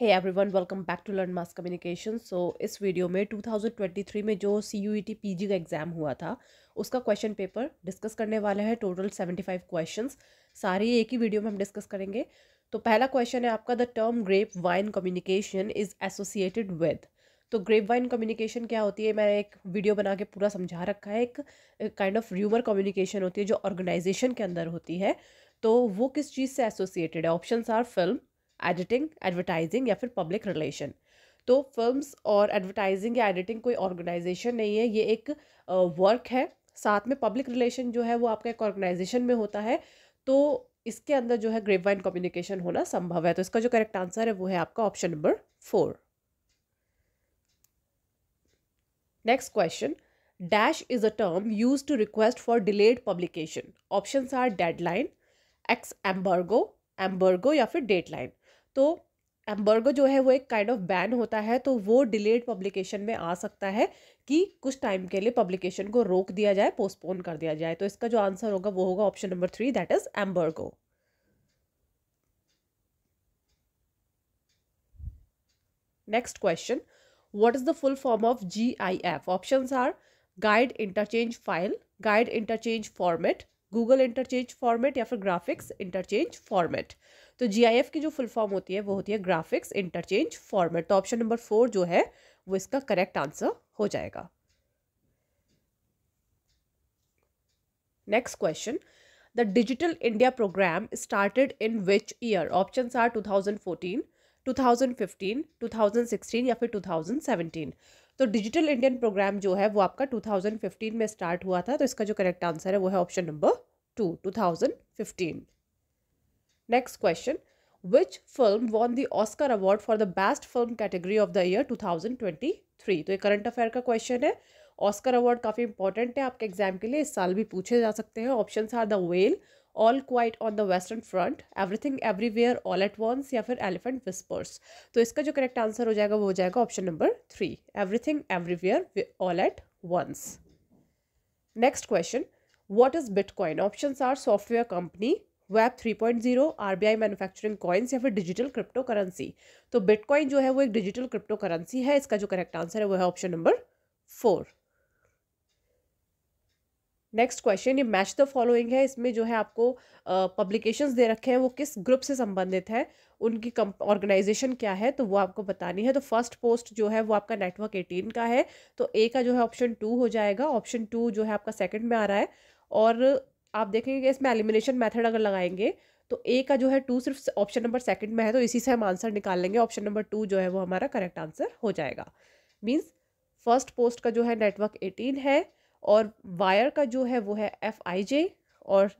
है everyone welcome back to learn mass communication so इस video में 2023 में जो C U E T P G का एग्ज़ाम हुआ था उसका क्वेश्चन पेपर डिस्कस करने वाला है टोटल 75 क्वेश्चंस सारे एक ही वीडियो में हम डिस्कस करेंगे तो पहला क्वेश्चन है आपका the term grapevine communication is associated with तो ग्रेप वाइन कम्युनिकेशन क्या होती है मैंने एक वीडियो बना के पूरा समझा रखा है एक काइंड ऑफ र्यूमर कम्युनिकेशन होती है जो ऑर्गेनाइजेशन के अंदर होती है तो वो किस चीज़ से एसोसिएटेड है option are film editing advertising या फिर पब्लिक रिलेशन तो फिल्म्स और एडवर्टाइजिंग या एडिटिंग कोई ऑर्गेनाइजेशन नहीं है ये एक वर्क है साथ में पब्लिक रिलेशन जो है वो आपका एक ऑर्गेनाइजेशन में होता है तो इसके अंदर जो है ग्रेप वाइन कम्युनिकेशन होना संभव है तो इसका जो करेक्ट आंसर है वो है आपका option number four next question dash is a term use to request for delayed publication option are deadline ex embargo embargo या फिर लाइन तो एम्बर्गो जो है वो एक काइंड ऑफ बैन होता है तो वो डिलेड पब्लिकेशन में आ सकता है कि कुछ टाइम के लिए पब्लिकेशन को रोक दिया जाए पोस्टपोन कर दिया जाए तो इसका जो आंसर होगा वो होगा option number three that is embargo next question the full form of G I F option are guide interchange file guide interchange format Google interchange format या फिर ग्राफिक्स इंटरचेंज फॉर्मेट तो जी की जो फुल फॉर्म होती है वो होती है ग्राफिक्स इंटरचेंज फॉर्मेट तो ऑप्शन नंबर फोर जो है वो इसका करेक्ट आंसर हो जाएगा next question the digital India programme started in which year option are 2014, 2015, 2016 या फिर 2017 तो डिजिटल इंडियन प्रोग्राम जो है वो आपका 2015 में स्टार्ट हुआ था तो इसका जो करेक्ट आंसर है वो है option number two 2015 next question which film won the Oscar award for the best film category of the year 2023 तो ये करंट अफेयर का क्वेश्चन है ऑस्कर अवार्ड काफ़ी इंपॉर्टेंट है आपके एग्जाम के लिए इस साल भी पूछे जा सकते हैं option are the well all quiet on the western front everything everywhere all at once या फिर एलिफेंट विस्पर्स तो इसका जो करेक्ट आंसर हो जाएगा वो हो जाएगा option number three everything everywhere all at once next question what is bitcoin option are software company web three point B RBI manufacturing coins या फिर डिजिटल क्रिप्टो करेंसी तो बिटकॉइन जो है वो एक डिजिटल क्रिप्टो करेंसी है इसका जो करेक्ट आंसर है वो है option number four next question ये मैच द फॉलोइंग है इसमें जो है आपको पब्लिकेशंस दे रखे हैं वो किस ग्रुप से संबंधित हैं उनकी कम ऑर्गेनाइजेशन क्या है तो वो आपको बतानी है तो फर्स्ट पोस्ट जो है वो आपका नेटवर्क एटीन का है तो ए का जो है ऑप्शन टू हो जाएगा ऑप्शन टू जो है आपका सेकेंड में आ रहा है और आप देखेंगे कि इसमें एलिमिनेशन मैथड अगर लगाएंगे तो ए का जो है टू सिर्फ ऑप्शन नंबर सेकंड में है तो इसी से हम आंसर निकाल लेंगे ऑप्शन नंबर टू जो है वो हमारा करेक्ट आंसर हो जाएगा मीन्स फर्स्ट पोस्ट का जो है नेटवर्क एटीन है और वायर का जो है वो है एफ आई जे और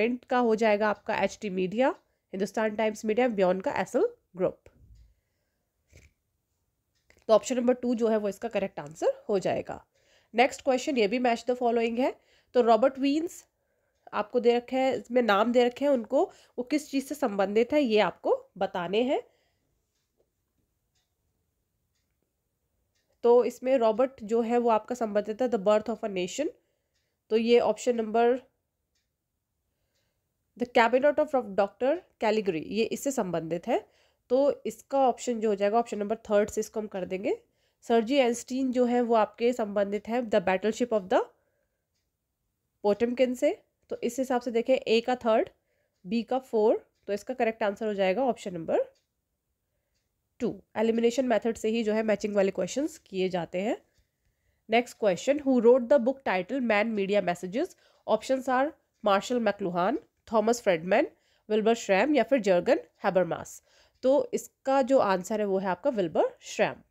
मिंट का हो जाएगा आपका H T media Hindustan Times media बियन का एसल ग्रुप तो ऑप्शन नंबर टू जो है वो इसका करेक्ट आंसर हो जाएगा नेक्स्ट क्वेश्चन ये भी मैच द फॉलोइंग है तो रॉबर्ट वीन्स आपको दे रखे हैं इसमें नाम दे रखे हैं उनको वो किस चीज़ से संबंधित है ये आपको बताने हैं तो इसमें रॉबर्ट जो है वो आपका संबंधित है the birth of a nation तो ये option number the cabinet of doctor Caligari ये इससे संबंधित है तो इसका ऑप्शन जो हो जाएगा ऑप्शन नंबर थर्ड से इसको हम कर देंगे सरजी एंस्टीन जो है वो आपके संबंधित है the battleship of the Potemkin से तो इस हिसाब से देखें ए का थर्ड बी का फोर तो इसका करेक्ट आंसर हो जाएगा option number two elimination method से ही जो है मैचिंग वाले क्वेश्चन किए जाते हैं next question who wrote the book title man media messages options are Marshall McLuhan Thomas Friedman Wilbur Schramm या फिर जर्गन हैबरमास तो इसका जो आंसर है वो है आपका विल्बर श्रैम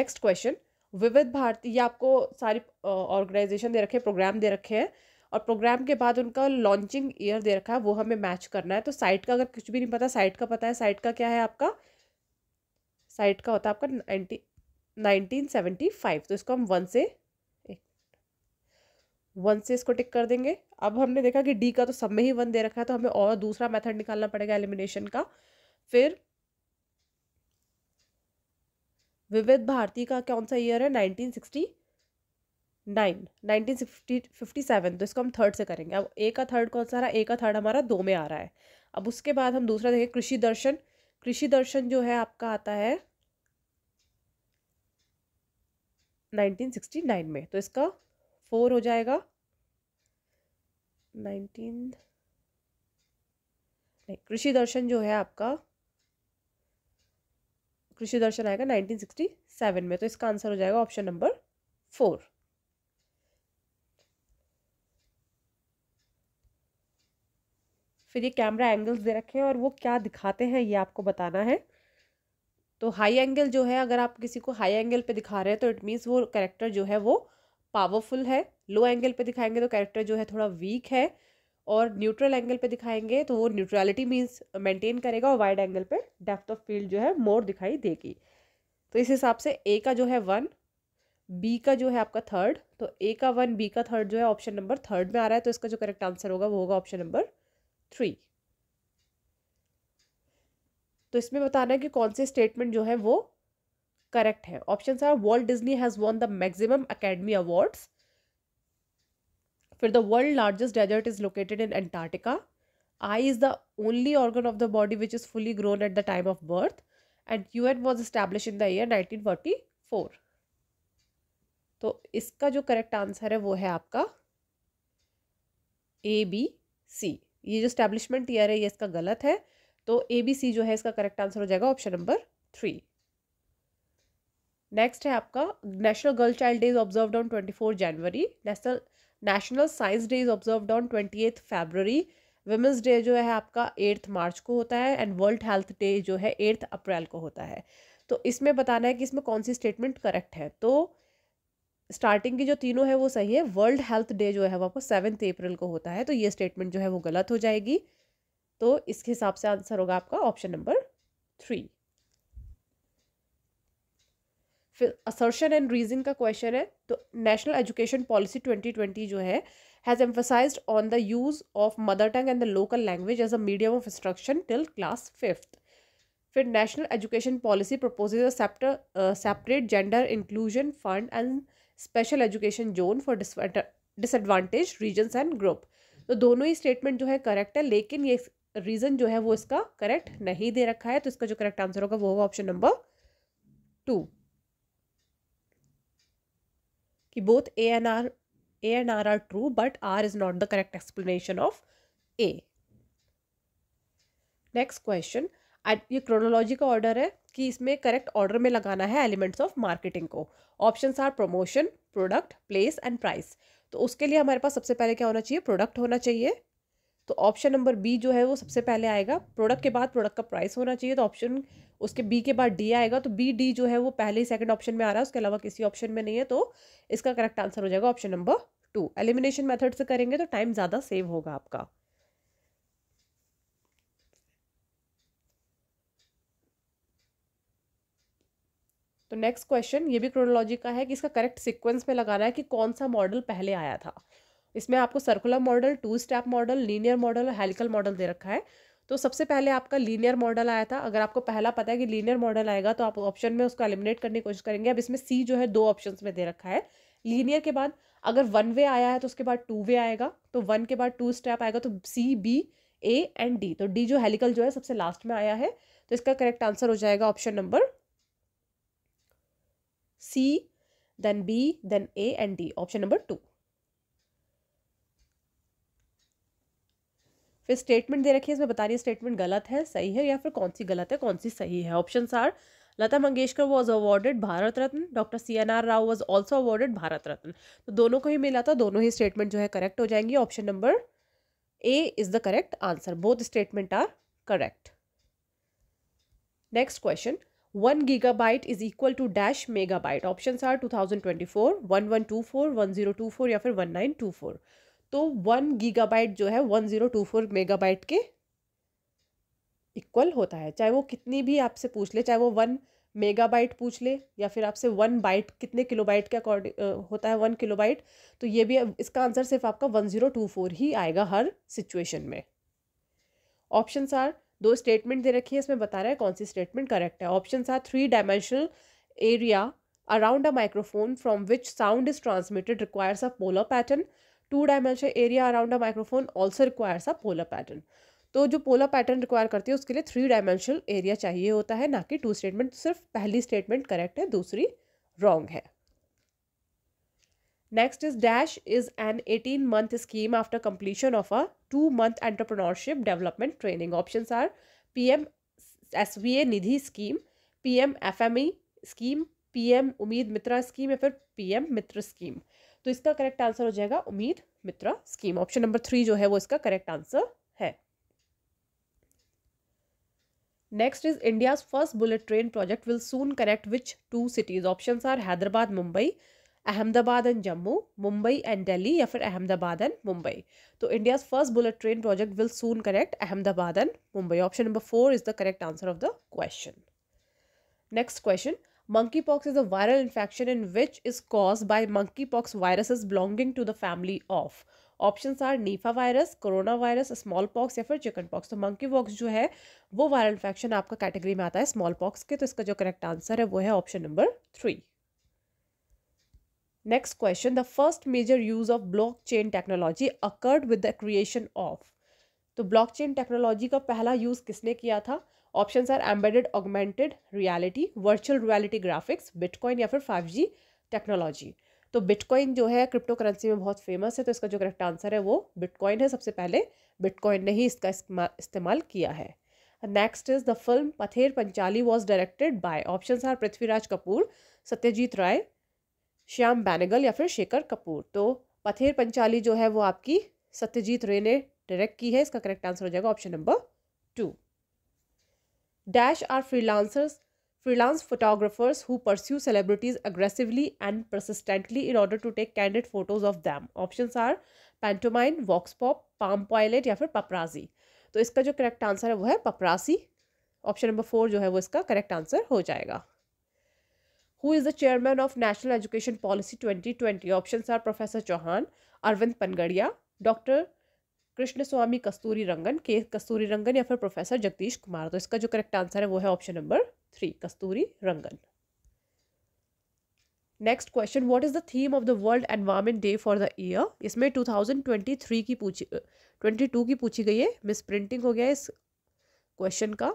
नेक्स्ट क्वेश्चन विविध भारती ये आपको सारी ऑर्गेनाइजेशन दे रखे हैं प्रोग्राम दे रखे हैं और प्रोग्राम के बाद उनका लॉन्चिंग ईयर दे रखा है वो हमें मैच करना है तो साइट का अगर कुछ भी नहीं पता साइट का पता है साइट का क्या है आपका साइट का होता है आपका नाइनटीन सेवेंटी फाइव तो इसको हम वन से वन से इसको टिक कर देंगे अब हमने देखा कि डी का तो सब में ही वन दे रखा है तो हमें और दूसरा मेथड निकालना पड़ेगा एलिमिनेशन का फिर विविध भारती का कौन सा ईयर है nineteen sixty nine nineteen fifty fifty seven तो इसको हम थर्ड से करेंगे अब ए का थर्ड कौन सा रहा ए का थर्ड हमारा दो में आ रहा है अब उसके बाद हम दूसरा देखें कृषि दर्शन कृषि दर्शन जो है आपका आता है नाइनटीन सिक्सटी नाइन में तो इसका फोर हो जाएगा 19 नहीं कृषि दर्शन जो है आपका कृषि दर्शन आएगा नाइनटीन सिक्सटी सेवन में तो इसका आंसर हो जाएगा ऑप्शन नंबर फोर फिर ये कैमरा एंगल्स दे रखे हैं और वो क्या दिखाते हैं ये आपको बताना है तो हाई एंगल जो है अगर आप किसी को हाई एंगल पे दिखा रहे हैं तो इट मीन्स वो करेक्टर जो है वो पावरफुल है लो एंगल पे दिखाएंगे तो करेक्टर जो है थोड़ा वीक है और न्यूट्रल एंगल पे दिखाएंगे तो वो न्यूट्रलिटी मीन्स मेंटेन करेगा और वाइड एंगल पे डेप्थ ऑफ फील्ड जो है मोर दिखाई देगी तो इस हिसाब से ए का जो है वन बी का जो है आपका थर्ड तो ए का वन बी का थर्ड जो है ऑप्शन नंबर थर्ड में आ रहा है तो इसका जो करेक्ट आंसर होगा वो होगा ऑप्शन नंबर थ्री तो इसमें बताना है कि कौन से स्टेटमेंट जो है वो करेक्ट है option are world Disney has won the maximum Academy Award फिर the world largest desert is located in Antarctica eye is the only organ of the body which is fully grown at the time of birth and U N was establish in the year nineteen forty four तो इसका जो correct answer है वो है आपका A B C ये जो establishment tier है ये इसका गलत है तो ए बी सी जो है इसका करेक्ट आंसर हो जाएगा ऑप्शन नंबर थ्री नेक्स्ट है आपका national girl child day is observe on twenty four January national national science day is observe on twenty eighth February women's day जो है आपका एट्थ मार्च को होता है एंड वर्ल्ड हेल्थ डे जो है एट्थ अप्रैल को होता है तो इसमें बताना है कि इसमें कौन सी स्टेटमेंट करेक्ट है तो स्टार्टिंग की जो तीनों है वो सही है वर्ल्ड हेल्थ डे जो है वो आपको सेवन्थ अप्रैल को होता है तो ये स्टेटमेंट जो है वो गलत हो जाएगी तो इसके हिसाब से आंसर होगा आपका ऑप्शन नंबर थ्री फिर असर्शन एंड रीजन का क्वेश्चन है तो national education policy twenty twenty जो है has emphasise on the use of mother tongue and the local language as a medium of instruction till class fifth फिर national education policy proposes separate gender inclusion fund and special education zone for disadvantage region and group तो दोनों ही statement जो है correct है लेकिन ये reason जो है वो इसका करेक्ट नहीं दे रखा है तो इसका जो करेक्ट आंसर होगा वो होगा ऑप्शन नंबर टू कि both A and R A and R are true but R is not the correct explanation of A next question ये क्रोनोलॉजी का ऑर्डर है कि इसमें करेक्ट ऑर्डर में लगाना है एलिमेंट्स ऑफ मार्केटिंग को options are promotion product place and price तो उसके लिए हमारे पास सबसे पहले क्या होना चाहिए प्रोडक्ट होना चाहिए तो ऑप्शन नंबर बी जो है वो सबसे पहले आएगा प्रोडक्ट के बाद प्रोडक्ट का प्राइस होना चाहिए तो ऑप्शन उसके बी के बाद डी आएगा तो बी डी जो है वो पहले ही सेकेंड ऑप्शन में आ रहा है उसके अलावा किसी ऑप्शन में नहीं है तो इसका करेक्ट आंसर हो जाएगा option number two elimination method से करेंगे तो टाइम ज़्यादा सेव होगा आपका तो नेक्स्ट क्वेश्चन ये भी क्रोनोलॉजी का है कि इसका करेक्ट सिक्वेंस में लगाना है कि कौन सा मॉडल पहले आया था इसमें आपको circular model two step model linear model और हेलिकल मॉडल दे रखा है तो सबसे पहले आपका लीनियर मॉडल आया था अगर आपको पहला पता है कि लीनियर मॉडल आएगा तो आप ऑप्शन में उसको एलिमिनेट करने की कोशिश करेंगे अब इसमें सी जो है दो ऑप्शन में दे रखा है लीनियर के बाद अगर वन वे आया है तो उसके बाद टू वे आएगा तो वन के बाद टू स्टेप आएगा तो C B A and D तो डी जो हेलिकल जो है सबसे लास्ट में आया है तो इसका करेक्ट आंसर हो जाएगा option number C, then B, then A and D. Option number two. फिर स्टेटमेंट दे रखी है इसमें बता रही है स्टेटमेंट गलत है सही है या फिर कौन सी गलत है कौन सी सही है option are Lata Mangeshkar was awarded Bharat Ratna doctor C N R Rao was also awarded Bharat Ratna तो दोनों को ही मिला था दोनों ही स्टेटमेंट जो है करेक्ट हो जाएंगी option number A is the correct answer both statement are correct next question one gigabyte is equal to dash megabyte option are two thousand twenty four one one two four one zero two four या फिर one nine two four तो one gigabyte जो है one zero two four megabyte के equal होता है चाहे वो कितनी भी आपसे पूछ ले चाहे वो वन मेगा बाइट पूछ ले या फिर आपसे वन बाइट कितने किलो बाइट के अकॉर्डिंग होता है वन किलो बाइट तो ये भी इसका आंसर सिर्फ आपका वन ज़ीरो टू फोर ही आएगा हर सिचुएशन में ऑप्शंस आर दो स्टेटमेंट दे रखी है इसमें बता रहा है कौन सी स्टेटमेंट करेक्ट है option are three dimensional area around a microphone from which sound is transmitted requires a polar pattern two dimensional area around a microphone also requires a polar pattern तो जो पोलर पैटर्न रिक्वायर करती है उसके लिए three dimensional area चाहिए होता है ना कि टू स्टेटमेंट सिर्फ पहली स्टेटमेंट करेक्ट है दूसरी रॉन्ग है Next is Dash is an 18 month scheme after completion of a 2 month entrepreneurship development training. Options scheme P M F M E scheme P M Ummeed Mitra scheme या फिर P M मित्र scheme तो इसका correct answer हो जाएगा Ummeed Mitra scheme option number three जो है वो इसका करेक्ट आंसर है next is India's first bullet train project will soon connect which two cities option are Hyderabad Mumbai Ahmedabad and Jammu Mumbai and Delhi या फिर अहमदाबाद एंड मुंबई तो India's first bullet train project will soon connect Ahmedabad and Mumbai option number four is the correct answer of the question next question monkey pox a viral infection in which is cause by monkeypox virus is belonging to the family of options are Nipah virus corona virus smallpox या फिर chickenpox तो monkeypox जो है वो viral infection आपका category में आता है स्मॉल पॉक्स के तो इसका जो करेक्ट आंसर है वो है option number three next question the first major use of blockchain technology occurred with the creation of तो ब्लॉक चेन टेक्नोलॉजी का पहला यूज किसने किया था option are embedded augmented reality virtual reality graphics bitcoin या फिर five G technology तो bitcoin जो है क्रिप्टो करेंसी में बहुत फेमस है तो इसका जो करेक्ट आंसर है वो बिटकॉइन है सबसे पहले बिटकॉइन ने ही इसका इस्तेमाल किया है next is the film Pather Panchali was directed by option are Prithviraj Kapoor Satyajit Ray Shyam Benegal या फिर शेखर कपूर तो पथेर पंचाली जो है वो आपकी सत्यजीत रे ने डायरेक्ट की है इसका करेक्ट आंसर हो जाएगा option number two dash are freelancers freelance photographers who pursue celebrities aggressively and persistently in order to take candid photos of them option are pantomime vox pop palm pilot या फिर पपराजी तो इसका जो करेक्ट आंसर है वो है पपरासी ऑप्शन नंबर फोर जो है वो इसका करेक्ट आंसर हो जाएगा is the chairman of national education policy twenty twenty option are professor Chauhan Arvind Panagariya doctor Krishnaswamy Kasturirangan K कस्तूरी रंगन या फिर प्रोफेसर जगदीश कुमार तो इसका जो करेक्ट आंसर है वो है option number three Kasturirangan next question what is the theme of the world environment day for the year इसमें 2023 की पूछी 22 की पूछी गई है मिस प्रिंटिंग हो गया इस क्वेश्चन का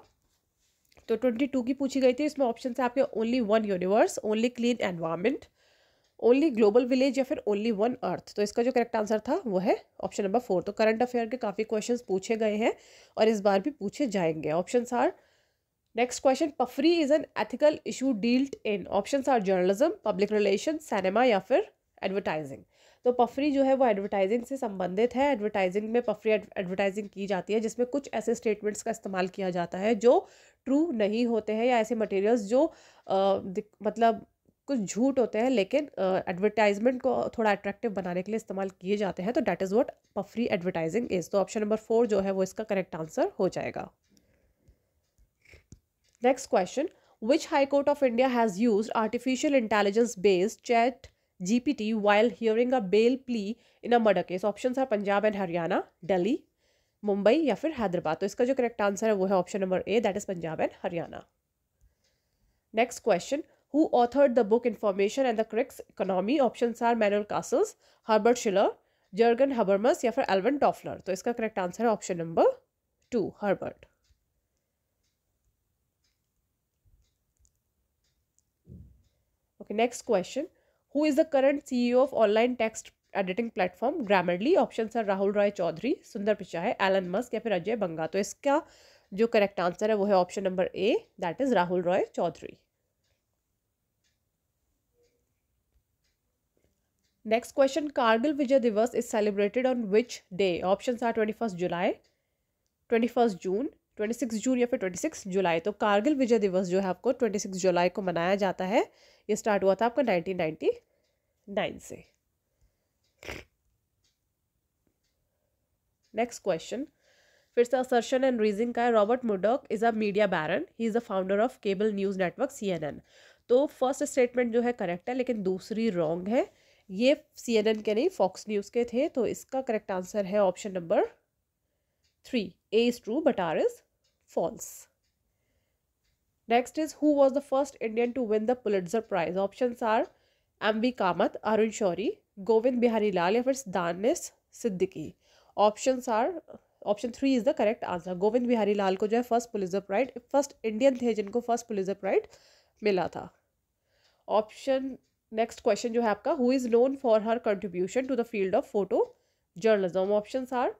तो ट्वेंटी टू की पूछी गई थी इसमें ऑप्शन है आपके only one universe only clean environment only global village या फिर ओनली वन अर्थ तो इसका जो करेक्ट आंसर था वो है ऑप्शन नंबर फोर तो करंट अफेयर के काफ़ी क्वेश्चन पूछे गए हैं और इस बार भी पूछे जाएंगे option are next question puffery is an ethical issue dealt in option are journalism public relation cinema या फिर एडवर्टाइजिंग तो पफरी जो है वो एडवर्टाइजिंग से संबंधित है एडवर्टाइजिंग में पफरी एडवर्टाइजिंग की जाती है जिसमें कुछ ऐसे स्टेटमेंट्स का इस्तेमाल किया जाता है जो ट्रू नहीं होते हैं या ऐसे मटेरियल्स जो आ, मतलब कुछ झूठ होते हैं लेकिन एडवर्टाइजमेंट को थोड़ा अट्रैक्टिव बनाने के लिए इस्तेमाल किए जाते हैं तो that is what puffery advertising is तो ऑप्शन नंबर फोर जो है वो इसका करेक्ट आंसर हो जाएगा next question which high court of India has use artificial intelligence based chat GPT while hearing a bail plea in a murder case. Options are Punjab and Haryana, Delhi, Mumbai या फिर हैदराबाद तो इसका जो correct answer है वो है option number A that is Punjab and Haryana next question who authored the book information and the crisis economy option are Manuel Castells Herbert Schiller Jurgen Habermas या फिर एलवन टॉफलर तो इसका करेक्ट आंसर है option number two Herbert okay next question who is the current CEO of online text editing platform Grammarly option sir Rahul Roy Chaudhary Sundar है Elon Musk या फिर अजय बंगा तो इसका जो करेक्ट आंसर है वो है option number A that is Rahul Roy Chaudhary next question Kargil Vijay Diwas is celebrated on which day option are twenty first July twenty first June 26 June या फिर 26 जुलाई तो कारगिल विजय दिवस जो है आपको 26 जुलाई को मनाया जाता है ये स्टार्ट हुआ था आपका 1999 से नेक्स्ट क्वेश्चन फिर से असर्शन एंड रीजिंग का है Robert Murdoch is a media baron he is the founder of cable news network C तो फर्स्ट स्टेटमेंट जो है करेक्ट है लेकिन दूसरी रॉन्ग है ये सी के नहीं फॉक्स न्यूज़ के थे तो इसका करेक्ट आंसर है option number three A is true but R is false next is who was the first indian to win the prize option are M mb Kamath Arun Shourie Govind Bihari Lal या फिर Danish Siddiqui option are option three is the correct answer Govind Bihari Lal को जो है first Pulitzer prize first Indian थे जिनको first Pulitzer pride मिला था option next question जो है आपका who is known for her contribution to the field of photo journalism option are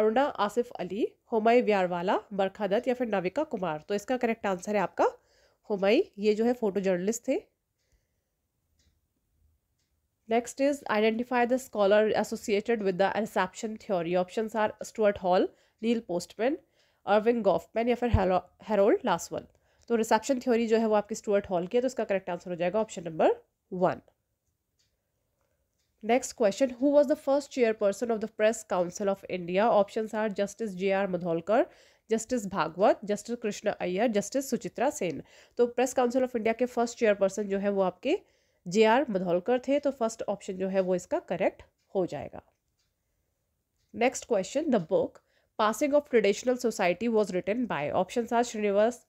Aruna Asaf Ali Homai Vyarawalla Barkha Dutt या फिर नाविका कुमार तो इसका करेक्ट आंसर है आपका होमाई ये जो है फोटो जर्नलिस्ट थे next is identify the scholar associated with the reception theory option are Stuart Hall Neil Postman Erving Goffman या फिर हेरोल्ड लासवल तो रिसेप्शन थ्योरी जो है वो आपकी स्टुअर्ट हॉल की है तो इसका करेक्ट आंसर हो जाएगा option number one next question who was the first chairperson of the press council of India option are justice J R Mudholkar justice Bhagwat justice Krishna Iyer justice Suchitra Sen तो प्रेस काउंसिल ऑफ इंडिया के first chairperson जो है वो आपके जे R Madholkar थे तो first option जो है वो इसका करेक्ट हो जाएगा next question the book passing of traditional society was written by option are Srinivas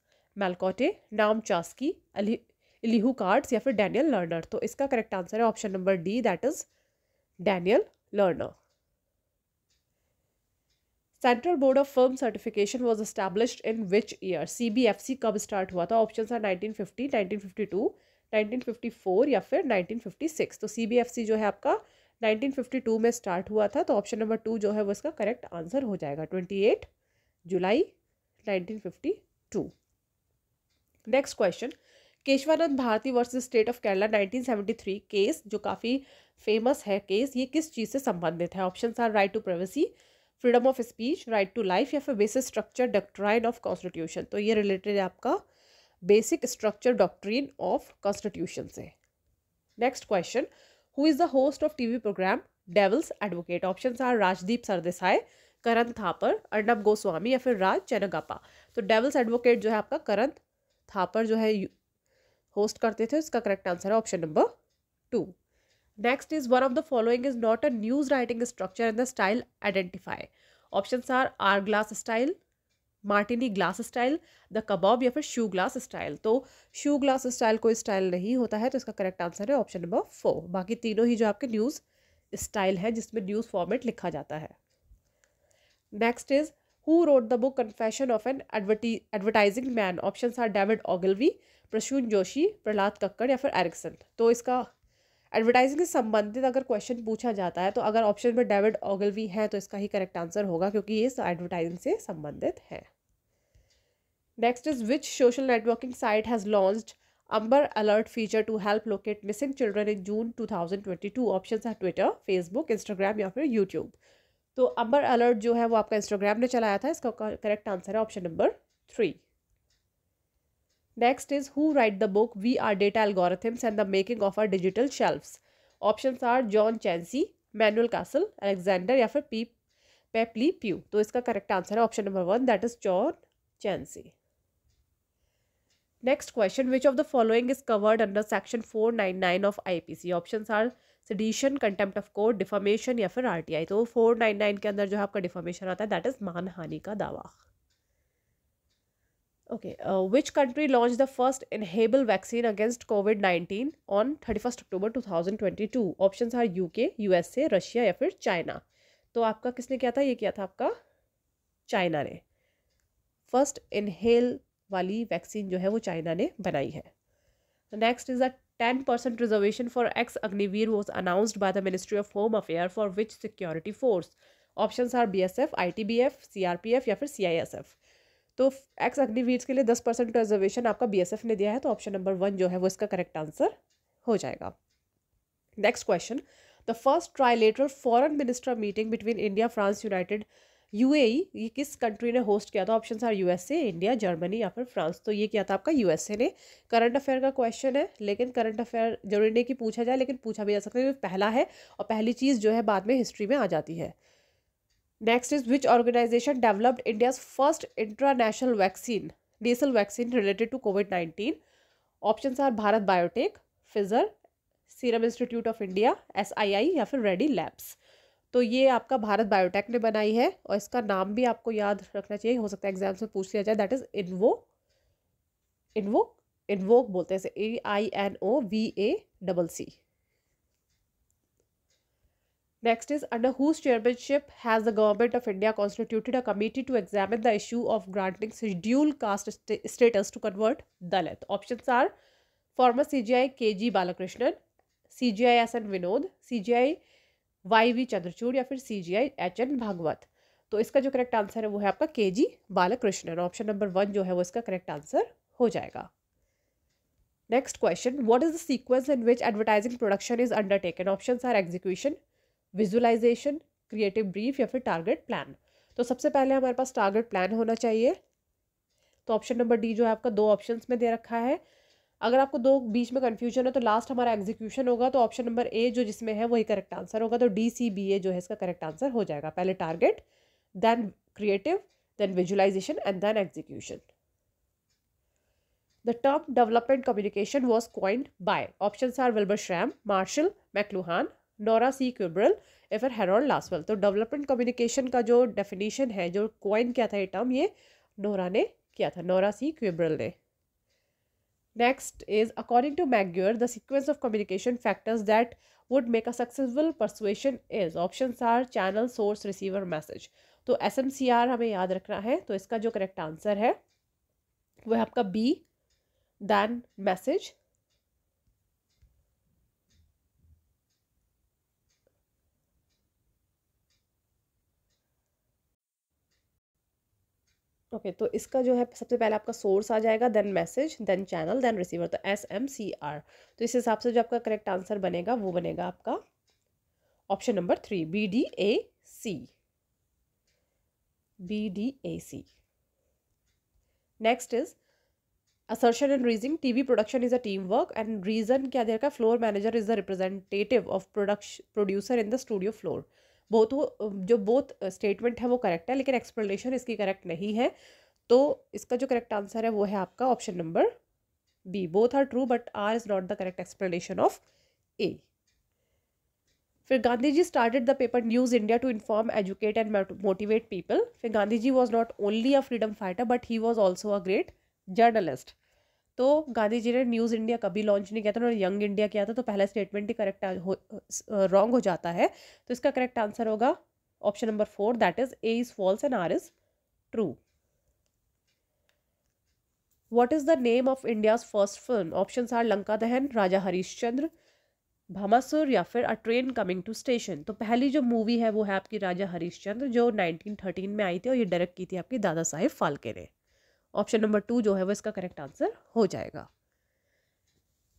Melkote Noam Chomsky Ali इलीहू cards या फिर डैनियल लर्नर तो इसका करेक्ट आंसर है option number D that is Daniel Lerner central board of film certification was established in which year C B F C कब स्टार्ट हुआ था option है nineteen fifty nineteen fifty two nineteen fifty four या फिर nineteen fifty six तो C B F सी जो है आपका नाइनटीन फिफ्टी टू में स्टार्ट हुआ था तो ऑप्शन नंबर टू जो है वो इसका करेक्ट आंसर हो जाएगा twenty eight July nineteen fifty two next question Kesavananda Bharati versus state of Kerala 1973 case जो काफ़ी फेमस है केस ये किस चीज़ से संबंधित है option are right to privacy freedom of speech right to life या फिर basic structure doctrine of constitution तो ये रिलेटेड है आपका basic structure doctrine of constitution से next question who is the host of T programme devil's advocate option are Rajdeep Sardesai Karan Thapar Arnab Goswami या फिर राज चनगापा तो डेवल्स एडवोकेट जो है आपका करण थापर जो है होस्ट करते थे उसका करेक्ट आंसर है option number two next is one of the following is not a news writing structure in the style identify option are hourglass style martini glass style the kebab या फिर shoe glass style तो shoe glass style कोई style नहीं होता है तो इसका correct answer है ऑप्शन नंबर फोर बाकी तीनों ही जो आपके न्यूज़ स्टाइल है जिसमें न्यूज़ फॉर्मेट लिखा जाता है next is who wrote the book confession of an advert advertising man option are David Ogilvy, Prasoon Joshi Prahlad Kakkar या फिर एरिक्सन तो इसका एडवर्टाइजिंग से संबंधित अगर क्वेश्चन पूछा जाता है तो अगर ऑप्शन में डेविड ऑगलवी है तो इसका ही करेक्ट आंसर होगा क्योंकि ये एडवर्टाइजिंग से संबंधित है next is which social networking site has launch amber alert feature to help locate missing children in June two two option है ट्विटर फेसबुक इंस्टाग्राम या फिर यूट्यूब तो अबर अलर्ट जो है वो आपका इंस्टाग्राम ने चलाया था इसका करेक्ट आंसर है option number three next is who write the book we are data algorithms and the making of our digital shelves options are John Cheney Manuel Castells Alexander या फिर पी पेपली Pew तो इसका correct answer है option number one that is John Cheney next question which of the following is covered under section four nine nine of I P C option are sedition contempt of court defamation या फिर RTI तो four nine nine के अंदर जो आपका defamation आता है that is मानहानि का दावा okay which country launch the first inhalable vaccine against covid launched on thirty first October two thousand twenty two option are U K U S A Russia या फिर चाइना तो आपका किसने किया था ये किया था आपका चाइना ने फर्स्ट इनहेल वाली वैक्सीन जो है वो चाइना ने बनाई है next is a ten percent reservation for ex Agniveer was announced by the ministry of home affair for which security force option are B B S F F I T C R P F या फिर C I S F तो ex Agniveer के लिए दस percent रिजर्वेशन आपका B S F ने दिया है तो ऑप्शन नंबर वन जो है वो इसका करेक्ट आंसर हो जाएगा next question the first trilateral foreign minister meeting between India France united UAE e, ये किस कंट्री ने होस्ट किया था option are USA India Germany या फिर फ्रांस तो ये किया था आपका यूएसए ने करंट अफेयर का क्वेश्चन है लेकिन करंट अफेयर जरूरी नहीं कि पूछा जाए लेकिन पूछा भी जा सकता है क्योंकि पहला है और पहली चीज़ जो है बाद में हिस्ट्री में आ जाती है next is which organisation developed India's first international vaccine डीसल vaccine related to covid nineteen option are Bharat Biotech Pfizer Serum Institute of India S या फिर रेडी लैब्स तो ये आपका भारत बायोटेक ने बनाई है और इसका नाम भी आपको याद रखना चाहिए हो सकता है एग्जाम से पूछ लिया जाए that is invo invo invoke बोलते हैं A I N O V A double C next is under whose chairmanship has the government of India constituted a committee to examine the issue of granting schedule caste status to convert Dalit option are former C G I K G Balakrishnan C G I S N Vinod C G I Y V Chandrachud या फिर C G I H N Bhagwat तो इसका जो correct answer है वो है आपका K G Balakrishnan option number one जो है वो इसका करेक्ट आंसर हो जाएगा next question what is the sequence in which advertising production is undertaken option are execution visualisation creative brief या फिर टारगेट प्लान तो सबसे पहले हमारे पास टारगेट प्लान होना चाहिए तो ऑप्शन नंबर डी जो है आपका दो ऑप्शंस में दे रखा है अगर आपको दो बीच में कन्फ्यूजन है तो लास्ट हमारा एग्जीक्यूशन होगा तो ऑप्शन नंबर ए जो जिसमें है वही करेक्ट आंसर होगा तो डी सी बी ए जो है इसका करेक्ट आंसर हो जाएगा पहले target then creative then visualisation and then execution the term development communication was coined by option are Wilbur Schramm Marshall McLuhan Nora C Kubrell, एफर फिर हेरोल्ड लास्वेल तो डेवलपमेंट कम्युनिकेशन का जो डेफिनेशन है जो कॉइन किया था ये टर्म ये नोरा ने किया था नोरा सी क्यूब्रल ने next is according to McGuire the sequence of communication factors that would make a successful persuasion is option are channel source receiver message तो एस एम सी आर हमें याद रखना है तो इसका जो करेक्ट आंसर है वह आपका B then message okay okay, तो इसका जो है सबसे पहले आपका सोर्स आ जाएगा then message then channel then receiver तो एस एम सी आर तो इस हिसाब से जो आपका करेक्ट आंसर बनेगा वो बनेगा आपका option number three B D A C B D A C next is assertion and reasoning TV production is a team work and reason क्या देगा floor manager is the representative of product producer in the studio floor both जो both statement है वो correct है लेकिन explanation इसकी correct नहीं है तो इसका जो करेक्ट आंसर है वो है आपका option number B both are true but R is not the correct explanation of A फिर Gandhi ji started the paper news India to inform educate and motivate people फिर Gandhi ji was not only a freedom fighter but he was also a great journalist तो गांधी जी ने news India कभी launch नहीं किया था उन्होंने young India किया था तो पहला स्टेटमेंट ही करेक्ट रॉन्ग हो जाता है तो इसका करेक्ट आंसर होगा option number four that is A is false and R is true what is the name of India's first film option are Lanka Dahan Raja harishchandra Bhamasur या फिर a train coming to station तो पहली जो मूवी है वो है आपकी राजा हरीशचंद्र जो 1913 में आई थी और ये डायरेक्ट की थी आपकी दादा साहेब फालके ने ऑप्शन नंबर टू जो है वो इसका करेक्ट आंसर हो जाएगा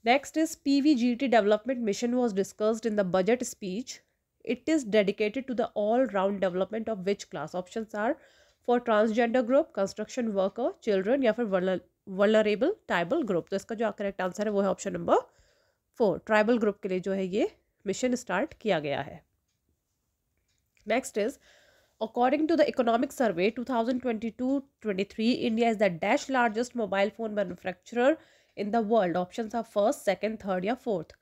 next is PVGT development mission was discussed in the budget speech it is dedicated to the all round development of which class option are for transgender group construction worker children या फिर वर्लरेबल tribal group तो इसका जो correct answer है वो है option number four tribal group के लिए जो है ये मिशन स्टार्ट किया गया है next is According to the Economic Survey 2022-23, India is the dash largest mobile phone manufacturer in the world. Options are first, second, third या fourth.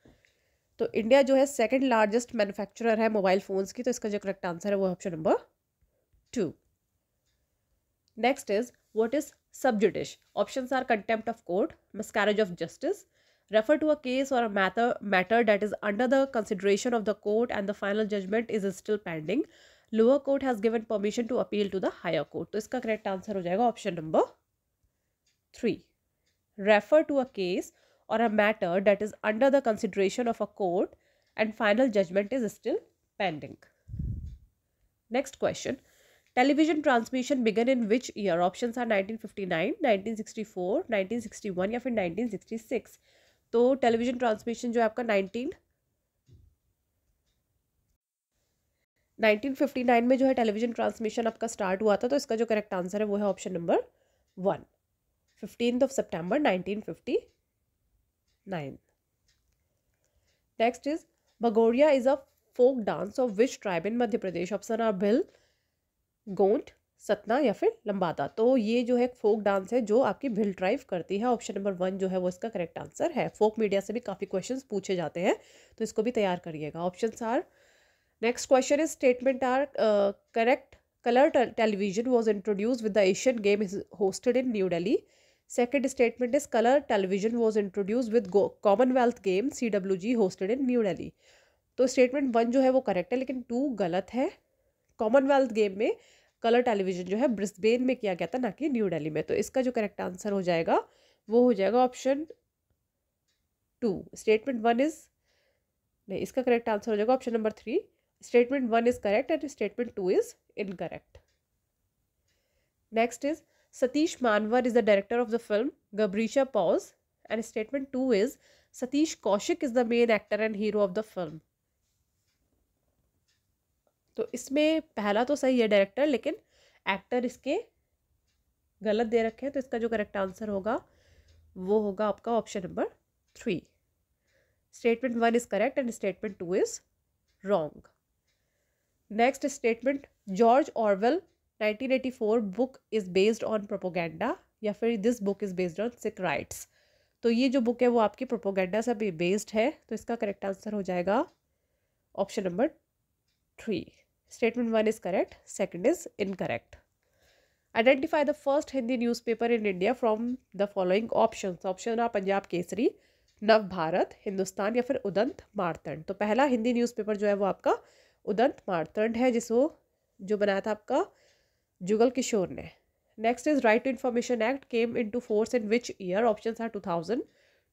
So India, जो is second largest manufacturer of mobile phones, phones की तो इसका जो correct answer है वो option number two next is what is sub judice options are contempt refer to a case or matter that is under the consideration of the court and the final judgment is still pending lower court has given permission to appeal to the higher court तो इसका correct answer हो जाएगा option number three refer to a case और a matter that is under the consideration of a court and final judgment is still pending next question television transmission began in which year option are nineteen nineteen fifty nine sixty four nineteen sixty one या फिर nineteen sixty six तो television transmission जो है आपका 19 1959 में जो है television transmission आपका स्टार्ट हुआ था तो इसका जो करेक्ट आंसर है वो है option number one fifteen of September 1959 next is Bhagoria is a folk dance of which tribe in Madhya Pradesh option are Bhil Gond Satna या फिर लंबादा तो ये जो है फोक डांस है जो आपकी भिल ट्राइव करती है ऑप्शन नंबर वन जो है वो इसका करेक्ट आंसर है फोक मीडिया से भी काफ़ी क्वेश्चंस पूछे जाते हैं तो इसको भी तैयार करिएगा option are next question is statement are correct colour television was introduce with the Asian game is hosted in New Delhi second statement is colour television was introduce with Commonwealth game C W G hosted in New Delhi तो statement one जो है वो correct है लेकिन two गलत है Commonwealth game में colour television जो है ब्रिस्बेन में किया गया था ना कि न्यू डेली में तो इसका जो करेक्ट आंसर हो जाएगा वो हो जाएगा option two statement one is नहीं इसका करेक्ट आंसर हो जाएगा option number three statement 1 is correct and statement 2 is incorrect. Next is Satish Manvar is the director of the film Gabrisha Paws and statement 2 is Satish Kaushik is the main actor and hero of the film. तो इसमें पहला तो सही है director लेकिन actor इसके गलत दे रखे हैं तो इसका जो करेक्ट आंसर होगा वो होगा आपका option number three statement one is correct and statement two is wrong next statement George Orwell 1984 book is based on propaganda या फिर this book is based on sick rights तो ये जो बुक है वो आपकी प्रोपोगेंडा से बेस्ड है तो इसका करेक्ट आंसर हो जाएगा option number three statement one is correct second is incorrect identify the first Hindi newspaper in India from the following option option are Punjab Kesari Nav Bharat Hindustan या फिर उदंत मारतंड तो पहला हिंदी न्यूज़पेपर जो है वो आपका उदंत मारतंड है जिसको जो बनाया था आपका जुगल किशोर ने next is right to information act came into force in which year option are two thousand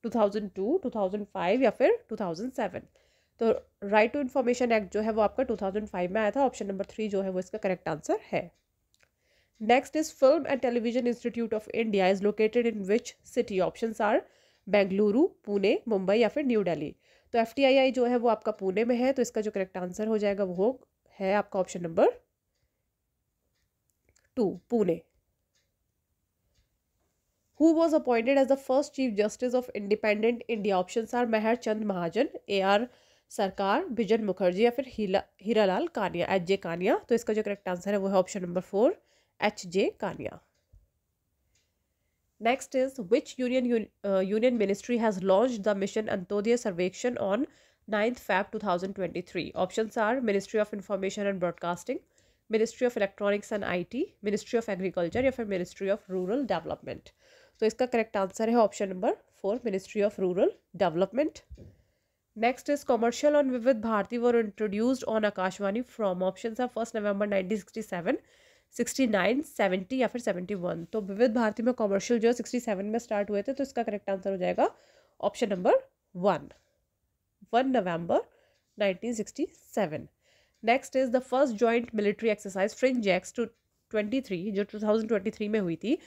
two thousand two two thousand five या फिर टू थाउजेंड सेवन तो राइट टू इन्फॉर्मेशन एक्ट जो है वो आपका टू थाउजेंड फाइव में आया था ऑप्शन नंबर थ्री जो है वो इसका करेक्ट आंसर है next is film and television institute of India is located in which city option are Bengaluru Pune Mumbai या फिर न्यू डेली तो एफ जो है वो आपका पुणे में है तो इसका जो करेक्ट आंसर हो जाएगा वो है आपका option number two Pune who was appointed as the first chief justice of independent India option are Mehr Chand Mahajan A R Sarkar Bijan Mukherjee या फिर हीरा हीरालाल कानिया एच जे कानिया तो इसका जो करेक्ट आंसर है वो है option number four H J Kania next is which union union ministry has launch the mission Antyodaya Sarvekshan on ninth Feb two thousand twenty three option are ministry of information and broadcasting ministry of electronics and I T ministry of agriculture या फिर ministry of rural development तो इसका correct answer है option number four ministry of rural development next is commercial on Vividh Bharati were introduced on Akashvani from option है first November nineteen sixty seven sixty nine seventy या फिर seventy one तो विविध भारती में commercial जो है सिक्सटी सेवन में स्टार्ट हुए थे तो इसका करेक्ट आंसर हो जाएगा option number one one November 1967 next is the first joint military exercise Frinjex two three जो 2023 में हुई थी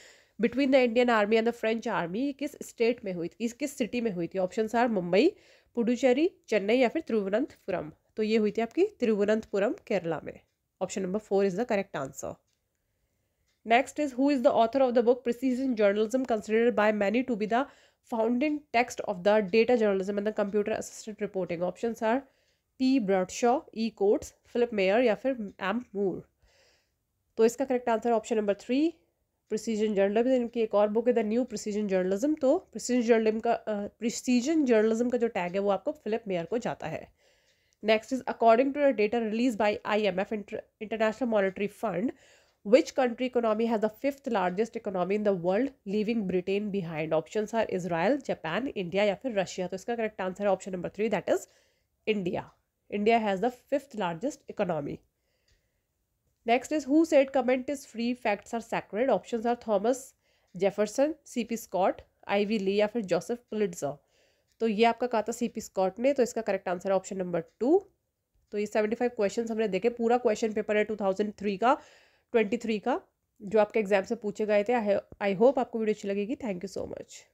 between the Indian army and the French army किस स्टेट में हुई थी किस सिटी में हुई थी ऑप्शन आर मुंबई पुडुचेरी चेन्नई या फिर तिरुवनंतपुरम तो ये हुई थी आपकी तिरुवनंतपुरम केरला में option number four is the correct answer next is who is the author of the book precision journalism consider by many to be the founding text of the data journalism and the computer assistant reporting option are P Bradshaw E Coates Philip Meyer या फिर M Moore तो इसका correct answer option number three precision journalism इनकी एक और book है the new precision journalism तो precision journalism का प्रिसीजन uh, जर्नलिज्म का जो टैग है वो आपको फिलिप मेयर को जाता है next is according to the data release by I M F international monetary fund Which country economy has the fifth largest economy in the world, leaving Britain behind? Options are Israel, Japan, India या फिर Russia. तो इसका correct answer है option number three, that is India. India has the fifth largest economy. Next is who said comment is free, facts are sacred. Options are Thomas Jefferson, C.P. Scott, Ivy Lee या फिर Joseph Pulitzer तो ये आपका कहा था C P Scott ने तो इसका करेक्ट आंसर है ऑप्शन नंबर टू तो ये सेवेंटी फाइव क्वेश्चन हमने देखे पूरा क्वेश्चन पेपर है टू थाउजेंड थ्री का ट्वेंटी थ्री का जो आपके एग्ज़ाम से पूछे गए थे आई होप आपको वीडियो अच्छी लगेगी थैंक यू सो मच